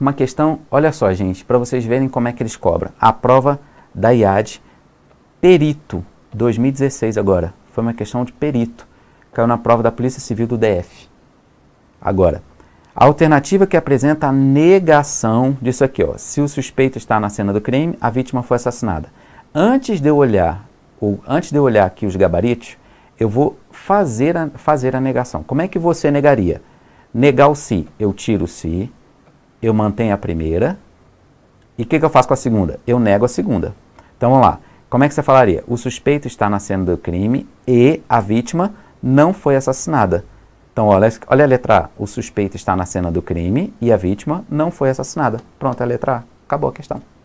Uma questão, olha só, gente, para vocês verem como é que eles cobram. A prova da IAD, perito, 2016 agora. Foi uma questão de perito. Caiu na prova da Polícia Civil do DF. Agora, a alternativa que apresenta a negação disso aqui, ó. Se o suspeito está na cena do crime, a vítima foi assassinada. Antes de eu olhar, ou antes de eu olhar aqui os gabaritos, eu vou fazer a, fazer a negação. Como é que você negaria? Negar o se, eu tiro o se, eu mantenho a primeira. E o que, que eu faço com a segunda? Eu nego a segunda. Então vamos lá. Como é que você falaria? O suspeito está na cena do crime e a vítima não foi assassinada. Então, olha, olha a letra A. O suspeito está na cena do crime e a vítima não foi assassinada. Pronto, é a letra A. Acabou a questão.